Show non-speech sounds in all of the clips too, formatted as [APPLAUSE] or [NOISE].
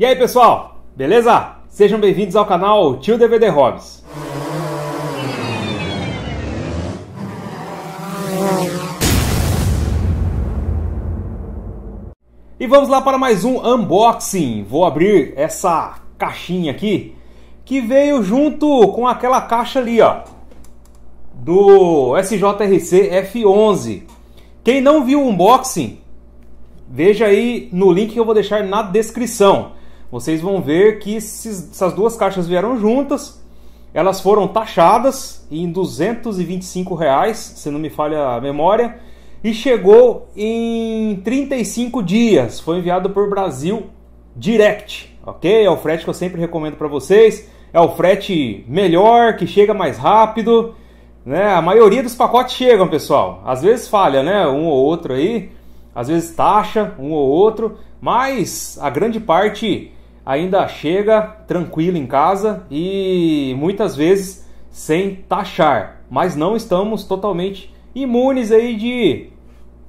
E aí pessoal, beleza? Sejam bem-vindos ao canal Tio DVD Hobbies. E vamos lá para mais um unboxing. Vou abrir essa caixinha aqui que veio junto com aquela caixa ali, ó, do SJRC F11. Quem não viu o unboxing, veja aí no link que eu vou deixar na descrição vocês vão ver que essas duas caixas vieram juntas, elas foram taxadas em 225 reais, se não me falha a memória, e chegou em 35 dias. Foi enviado por Brasil Direct, ok? É o frete que eu sempre recomendo para vocês. É o frete melhor, que chega mais rápido. Né? A maioria dos pacotes chegam, pessoal. Às vezes falha, né? Um ou outro aí. Às vezes taxa, um ou outro. Mas a grande parte ainda chega tranquilo em casa e muitas vezes sem taxar, mas não estamos totalmente imunes aí de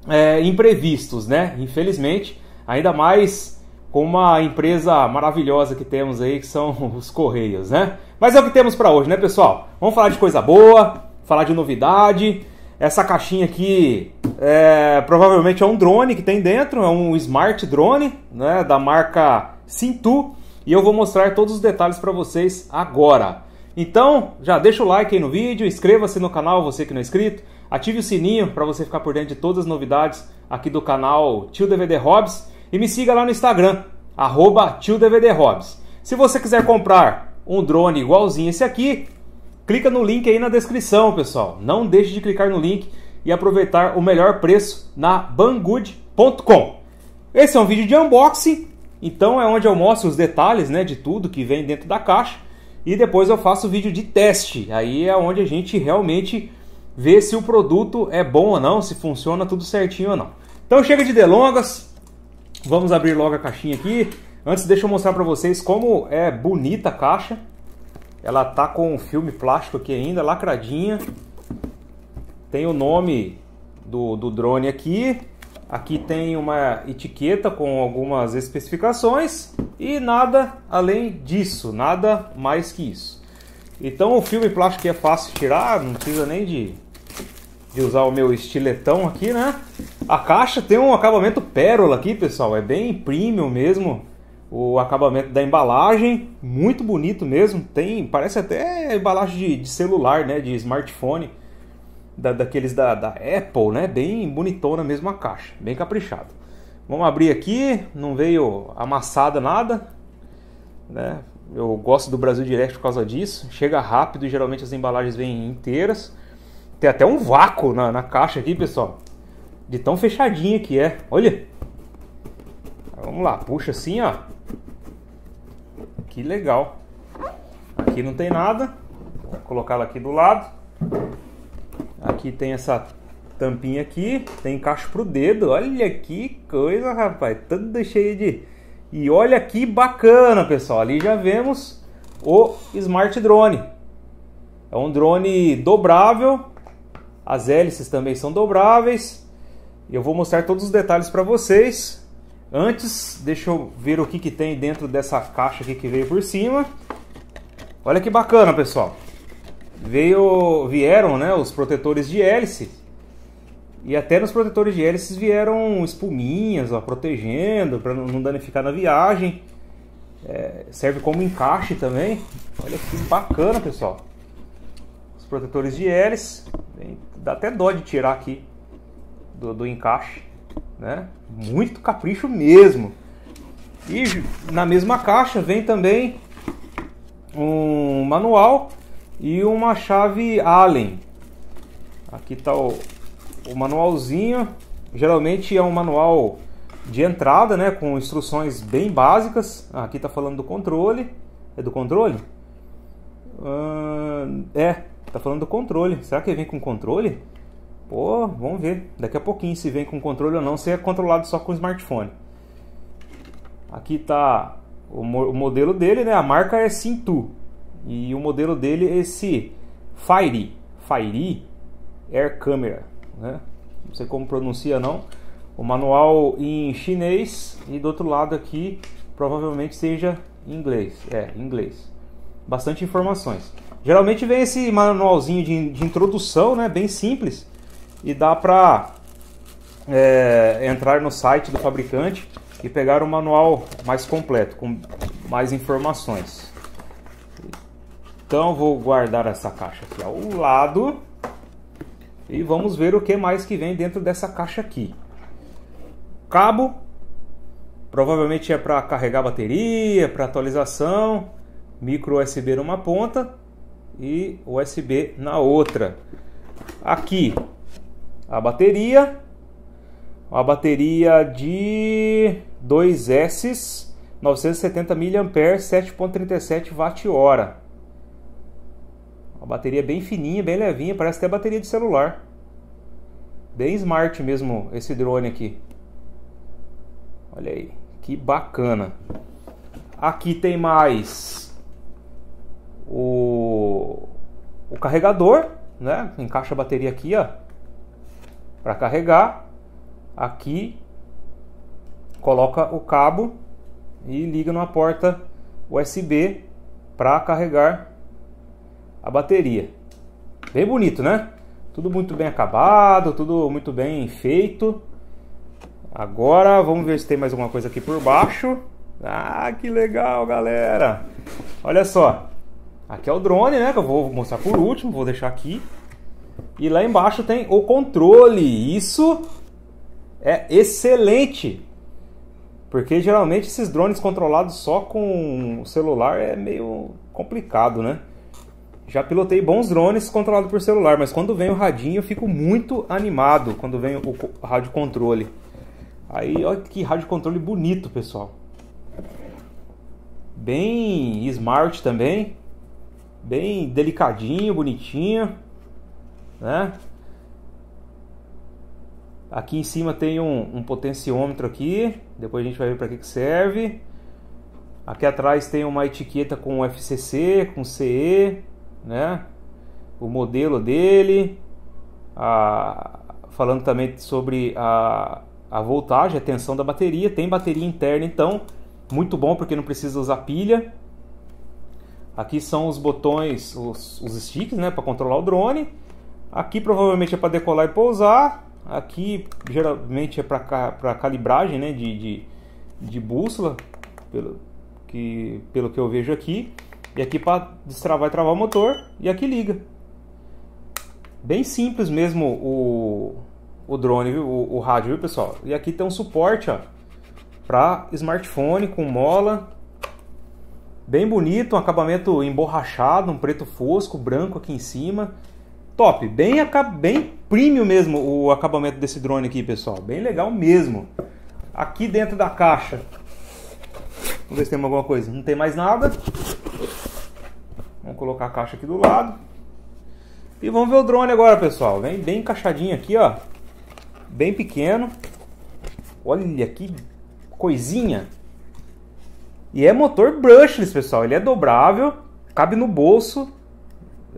é, imprevistos, né? Infelizmente, ainda mais com uma empresa maravilhosa que temos aí, que são [LAUGHS] os Correios, né? Mas é o que temos para hoje, né, pessoal? Vamos falar de coisa boa, falar de novidade. Essa caixinha aqui é, provavelmente é um drone que tem dentro, é um smart drone, né? Da marca Sintu e eu vou mostrar todos os detalhes para vocês agora. Então, já deixa o like aí no vídeo, inscreva-se no canal você que não é inscrito, ative o sininho para você ficar por dentro de todas as novidades aqui do canal Tio DVD Hobbs e me siga lá no Instagram, arroba Tio DVD Hobbs. Se você quiser comprar um drone igualzinho esse aqui, clica no link aí na descrição, pessoal. Não deixe de clicar no link e aproveitar o melhor preço na banggood.com. Esse é um vídeo de unboxing então é onde eu mostro os detalhes né, de tudo que vem dentro da caixa e depois eu faço o vídeo de teste. Aí é onde a gente realmente vê se o produto é bom ou não, se funciona tudo certinho ou não. Então chega de delongas, vamos abrir logo a caixinha aqui. Antes deixa eu mostrar para vocês como é bonita a caixa. Ela tá com filme plástico aqui ainda, lacradinha. Tem o nome do, do drone aqui Aqui tem uma etiqueta com algumas especificações e nada além disso, nada mais que isso. Então o filme plástico é fácil tirar, não precisa nem de, de usar o meu estiletão aqui, né? A caixa tem um acabamento pérola aqui, pessoal, é bem premium mesmo. O acabamento da embalagem, muito bonito mesmo, tem, parece até embalagem de, de celular, né, de smartphone da, daqueles da, da Apple, né? Bem bonitona mesmo a caixa, bem caprichado. Vamos abrir aqui, não veio amassada nada, né? Eu gosto do Brasil Direct por causa disso. Chega rápido e geralmente as embalagens vêm inteiras. Tem até um vácuo na, na caixa aqui, pessoal. De tão fechadinha que é. Olha! Vamos lá, puxa assim, ó. Que legal. Aqui não tem nada. Vou colocar ela aqui do lado. Aqui tem essa tampinha aqui, tem para pro dedo. Olha que coisa, rapaz, Tudo cheio de... E olha que bacana, pessoal. Ali já vemos o Smart Drone. É um drone dobrável. As hélices também são dobráveis. Eu vou mostrar todos os detalhes para vocês. Antes, deixa eu ver o que, que tem dentro dessa caixa aqui que veio por cima. Olha que bacana, pessoal veio, vieram né, os protetores de hélice. E até nos protetores de hélices vieram espuminhas, ó, protegendo, para não danificar na viagem. É, serve como encaixe também. Olha que bacana, pessoal. Os protetores de hélice. Dá até dó de tirar aqui do, do encaixe. Né? Muito capricho mesmo. E na mesma caixa vem também um manual e uma chave Allen. Aqui está o, o, manualzinho. Geralmente é um manual de entrada, né, com instruções bem básicas. Aqui está falando do controle. É do controle? é, está falando do controle. Será que vem com controle? Pô, vamos ver. Daqui a pouquinho se vem com controle ou não, se é controlado só com o smartphone. Aqui está o, mo o modelo dele, né? A marca é Sintu e o modelo dele é esse Fire, Fire Air Camera, né? Não sei como pronuncia não. O manual em chinês e do outro lado aqui provavelmente seja em inglês. É, em inglês. Bastante informações. Geralmente vem esse manualzinho de, de introdução, né? Bem simples. E dá para é, entrar no site do fabricante e pegar o um manual mais completo, com mais informações. Então vou guardar essa caixa aqui ao lado e vamos ver o que mais que vem dentro dessa caixa aqui. Cabo, provavelmente é para carregar bateria, para atualização, micro USB numa ponta e USB na outra. Aqui a bateria, uma bateria de 2S, 970 mAh, 7.37 Watt-hora. Uma bateria bem fininha, bem levinha, parece até bateria de celular. Bem smart mesmo esse drone aqui. Olha aí, que bacana. Aqui tem mais o, o carregador, né? Encaixa a bateria aqui, ó, para carregar. Aqui coloca o cabo e liga numa porta USB para carregar a bateria. Bem bonito, né? Tudo muito bem acabado, tudo muito bem feito. Agora vamos ver se tem mais alguma coisa aqui por baixo. Ah, que legal, galera! Olha só, aqui é o drone, né? Que eu vou mostrar por último, vou deixar aqui. E lá embaixo tem o controle. Isso é excelente, porque geralmente esses drones controlados só com o celular é meio complicado, né? Já pilotei bons drones controlados por celular, mas quando vem o radinho eu fico muito animado quando vem o rádio controle. Aí, olha que rádio controle bonito, pessoal. Bem smart também. Bem delicadinho, bonitinho, né? Aqui em cima tem um, um potenciômetro aqui, depois a gente vai ver para que, que serve. Aqui atrás tem uma etiqueta com FCC, com CE, né? O modelo dele, a, falando também sobre a, a voltagem, a tensão da bateria. Tem bateria interna, então, muito bom porque não precisa usar pilha. Aqui são os botões, os, os sticks, né, para controlar o drone. Aqui provavelmente é para decolar e pousar. Aqui geralmente é para calibragem, né, de, de, de bússola, pelo que, pelo que eu vejo aqui. E aqui para destravar e travar o motor. E aqui liga. Bem simples mesmo o, o drone, viu? O, o rádio, viu pessoal? E aqui tem um suporte, ó. Para smartphone com mola. Bem bonito, um acabamento emborrachado, um preto fosco, branco aqui em cima. Top, bem, bem premium mesmo o acabamento desse drone aqui, pessoal. Bem legal mesmo. Aqui dentro da caixa Vamos ver se tem alguma coisa. Não tem mais nada. Vamos colocar a caixa aqui do lado. E vamos ver o drone agora, pessoal. Vem bem encaixadinho aqui, ó. Bem pequeno. Olha que coisinha. E é motor brushless, pessoal. Ele é dobrável, cabe no bolso.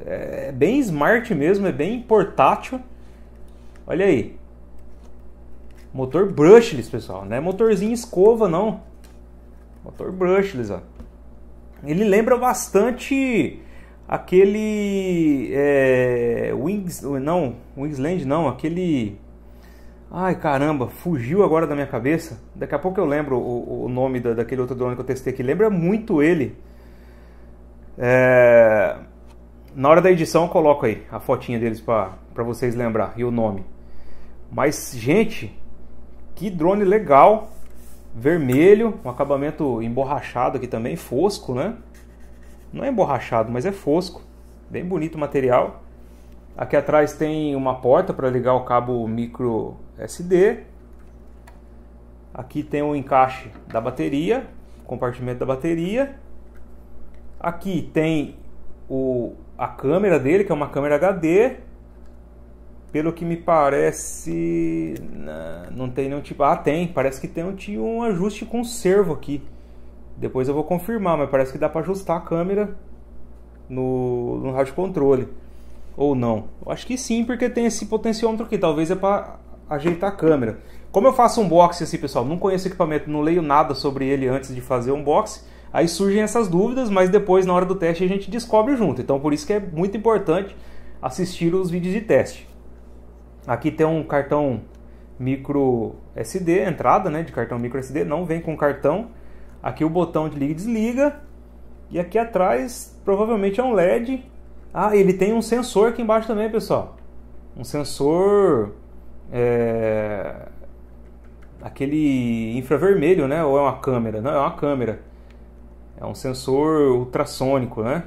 É bem smart mesmo, é bem portátil. Olha aí. Motor brushless, pessoal. Não é motorzinho escova, não. Motor brushless, ó. Ele lembra bastante aquele é, Wings, não, Wingsland não, aquele Ai caramba, fugiu agora da minha cabeça. Daqui a pouco eu lembro o, o nome da, daquele outro drone que eu testei aqui. Lembra muito ele. É... Na hora da edição eu coloco aí a fotinha deles para vocês lembrar e o nome. Mas, gente, que drone legal! vermelho, um acabamento emborrachado aqui também, fosco, né? Não é emborrachado, mas é fosco. Bem bonito o material. Aqui atrás tem uma porta para ligar o cabo micro SD. Aqui tem o encaixe da bateria, compartimento da bateria. Aqui tem o, a câmera dele, que é uma câmera HD pelo que me parece, né, não tem nenhum tipo. Ah, tem, parece que tem um, tinha um ajuste com servo aqui. Depois eu vou confirmar, mas parece que dá para ajustar a câmera no, no rádio controle. Ou não? Eu acho que sim, porque tem esse potenciômetro aqui. Talvez é para ajeitar a câmera. Como eu faço unboxing assim, pessoal, não conheço o equipamento, não leio nada sobre ele antes de fazer o unboxing. Aí surgem essas dúvidas, mas depois, na hora do teste, a gente descobre junto. Então, por isso que é muito importante assistir os vídeos de teste. Aqui tem um cartão micro SD, entrada né, de cartão micro SD, não vem com cartão. Aqui o botão de liga e desliga. E aqui atrás provavelmente é um LED. Ah, ele tem um sensor aqui embaixo também, pessoal. Um sensor. É... Aquele infravermelho, né? Ou é uma câmera? Não, é uma câmera. É um sensor ultrassônico, né?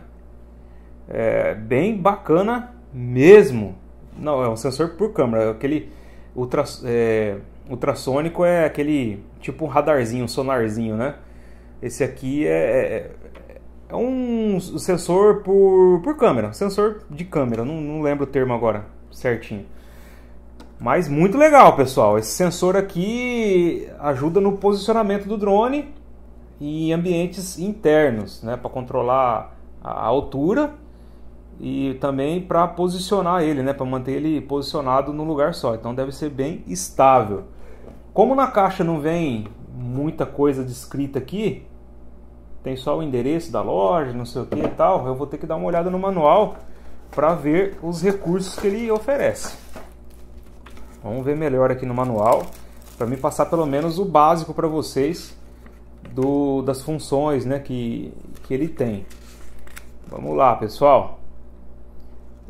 É bem bacana mesmo. Não, é um sensor por câmera. É aquele ultra, é, ultrassônico é aquele tipo um radarzinho, um sonarzinho, né? Esse aqui é, é, é, é um sensor por, por câmera, sensor de câmera, não, não lembro o termo agora certinho. Mas muito legal, pessoal. Esse sensor aqui ajuda no posicionamento do drone em ambientes internos, né, para controlar a altura e também para posicionar ele, né, para manter ele posicionado num lugar só. Então deve ser bem estável. Como na caixa não vem muita coisa descrita aqui, tem só o endereço da loja, não sei o que e tal, eu vou ter que dar uma olhada no manual para ver os recursos que ele oferece. Vamos ver melhor aqui no manual, para me passar pelo menos o básico para vocês do, das funções né, que, que ele tem. Vamos lá, pessoal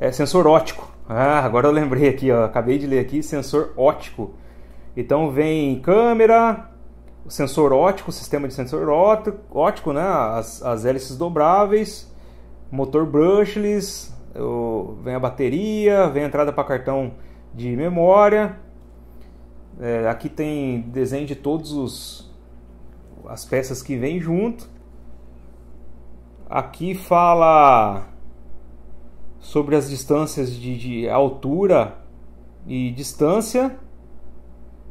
é sensor ótico. Ah, agora eu lembrei aqui, ó, acabei de ler aqui, sensor ótico. Então vem câmera, sensor ótico, sistema de sensor ótico, né? as, as hélices dobráveis, motor brushless, vem a bateria, vem a entrada para cartão de memória. É, aqui tem desenho de todos os as peças que vem junto. Aqui fala sobre as distâncias de, de altura e distância.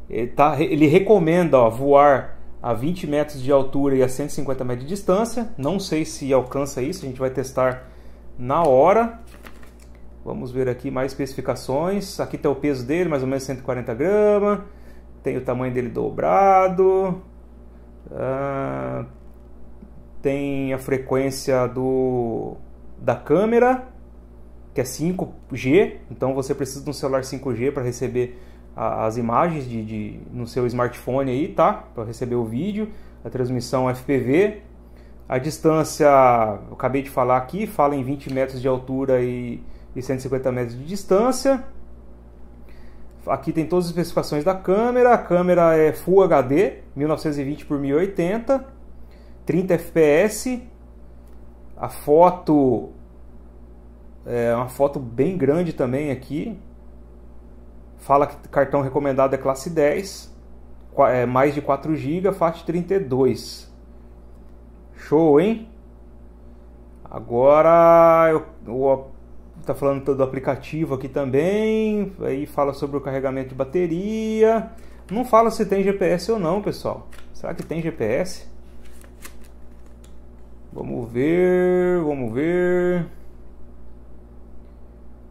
Ele, eh, tá, ele recomenda ó, voar a 20 metros de altura e a 150 metros de distância. Não sei se alcança isso, a gente vai testar na hora. Vamos ver aqui mais especificações. Aqui está o peso dele, mais ou menos 140 gramas. Tem o tamanho dele dobrado. Ah, tem a frequência do da câmera que é 5G, então você precisa de um celular 5G para receber a, as imagens de, de, no seu smartphone aí, tá? Para receber o vídeo, a transmissão FPV. A distância, eu acabei de falar aqui, fala em 20 metros de altura e, e 150 metros de distância. Aqui tem todas as especificações da câmera. A câmera é Full HD, 1920 por 1080, 30 fps. A foto é uma foto bem grande também aqui. Fala que cartão recomendado é classe 10, é mais de 4 GB, FAT 32. Show, hein? Agora eu, eu tá falando do aplicativo aqui também, aí fala sobre o carregamento de bateria. Não fala se tem GPS ou não, pessoal. Será que tem GPS? Vamos ver, vamos ver.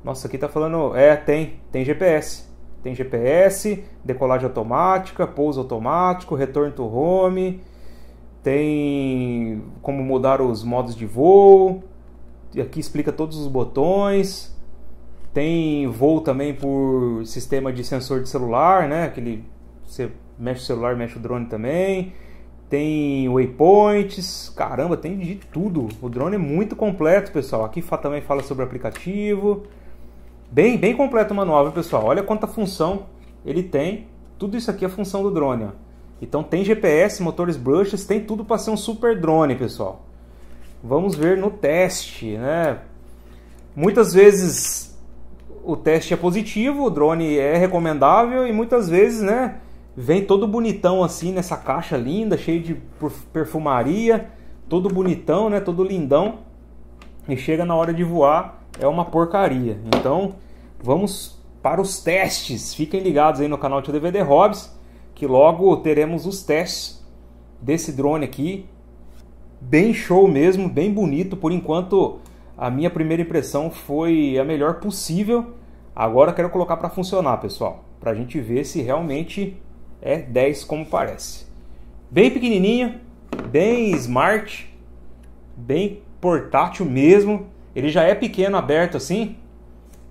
Nossa, aqui tá falando. É, tem. Tem GPS. Tem GPS, decolagem automática, pouso automático, retorno to home. Tem como mudar os modos de voo. E aqui explica todos os botões. Tem voo também por sistema de sensor de celular, né? Aquele você mexe o celular, mexe o drone também. Tem waypoints, caramba, tem de tudo. O drone é muito completo, pessoal. Aqui também fala sobre aplicativo. Bem, bem completo o manual, pessoal? Olha quanta função ele tem. Tudo isso aqui é função do drone. Ó. Então tem GPS, motores brushes, tem tudo para ser um super drone, pessoal. Vamos ver no teste, né? Muitas vezes o teste é positivo, o drone é recomendável e muitas vezes, né, vem todo bonitão assim nessa caixa linda, cheio de perfumaria, todo bonitão, né, todo lindão. E chega na hora de voar, é uma porcaria. Então, vamos para os testes. Fiquem ligados aí no canal de DVD Hobbs, que logo teremos os testes desse drone aqui. Bem show mesmo, bem bonito. Por enquanto, a minha primeira impressão foi a melhor possível. Agora quero colocar para funcionar, pessoal, para a gente ver se realmente é 10 como parece. Bem pequenininho, bem smart, bem portátil mesmo. Ele já é pequeno, aberto assim,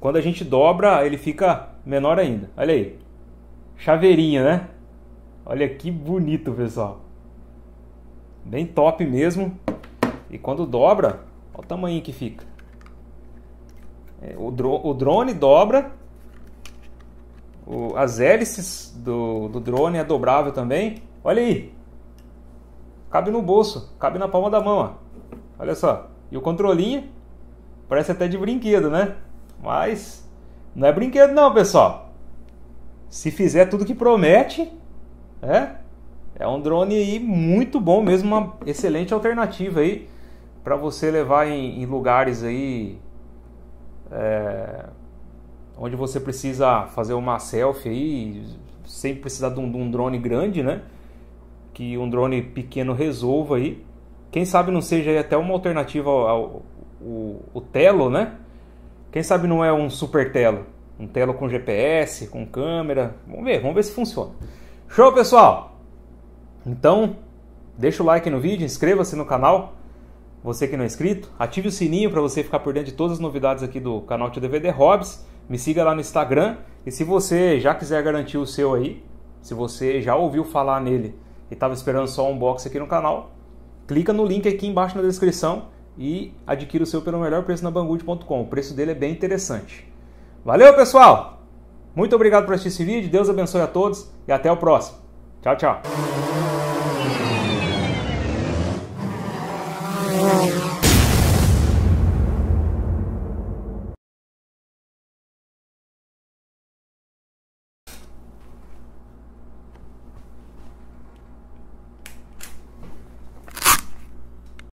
quando a gente dobra, ele fica menor ainda. Olha aí. Chaveirinha, né? Olha que bonito, pessoal. Bem top mesmo. E quando dobra, olha o tamanho que fica. É, o, dro o drone dobra. O, as hélices do, do drone é dobrável também. Olha aí. Cabe no bolso, cabe na palma da mão. Ó. Olha só. E o controlinho parece até de brinquedo, né? Mas não é brinquedo não, pessoal. Se fizer tudo que promete, é, é um drone aí muito bom mesmo, uma excelente alternativa aí para você levar em, em lugares aí é, onde você precisa fazer uma selfie aí, sem precisar de um, de um drone grande, né? Que um drone pequeno resolva aí. Quem sabe não seja até uma alternativa ao, ao, ao o, o Telo, né? Quem sabe não é um super telo? Um telo com GPS, com câmera. Vamos ver, vamos ver se funciona. Show, pessoal! Então, deixa o like no vídeo, inscreva-se no canal. Você que não é inscrito, ative o sininho para você ficar por dentro de todas as novidades aqui do canal Tio DVD Hobbs. Me siga lá no Instagram e se você já quiser garantir o seu aí, se você já ouviu falar nele e estava esperando só um box aqui no canal, clica no link aqui embaixo na descrição e adquira o seu pelo melhor preço na banggood.com. O preço dele é bem interessante. Valeu, pessoal! Muito obrigado por assistir esse vídeo, Deus abençoe a todos e até o próximo. Tchau, tchau!